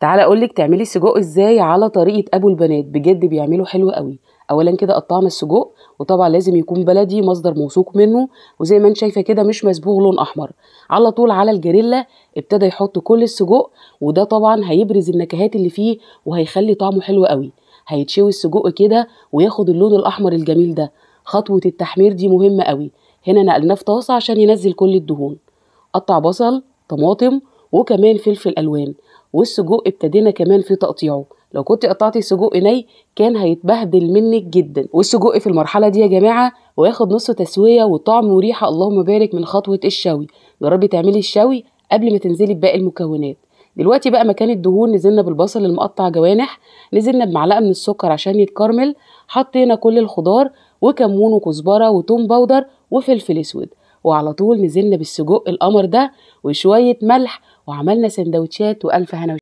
تعالى اقولك تعملي السجق ازاي على طريقه ابو البنات بجد بيعمله حلو قوي اولا كده قطعنا السجق وطبعا لازم يكون بلدي مصدر موثوق منه وزي ما انت شايفه كده مش مسبوغ لون احمر على طول على الجريلا ابتدى يحط كل السجق وده طبعا هيبرز النكهات اللي فيه وهيخلي طعمه حلو قوي هيتشوي السجق كده وياخد اللون الاحمر الجميل ده خطوه التحمير دي مهمه قوي هنا نقلناه في طاسه عشان ينزل كل الدهون قطع بصل طماطم وكمان فلفل الوان والسجق ابتدينا كمان في تقطيعه لو كنت قطعتي سجق ني كان هيتبهدل منك جدا والسجق في المرحله دي يا جماعه وياخد نص تسويه وطعم وريحه اللهم بارك من خطوه الشوي جربي تعملي الشوي قبل ما تنزلي بباقي المكونات دلوقتي بقى مكان الدهون نزلنا بالبصل المقطع جوانح نزلنا بمعلقه من السكر عشان يتكرمل حطينا كل الخضار وكمون وكزبره وتوم باودر وفلفل اسود وعلى طول نزلنا بالسجق القمر ده وشوية ملح وعملنا سندوتشات وألف هنا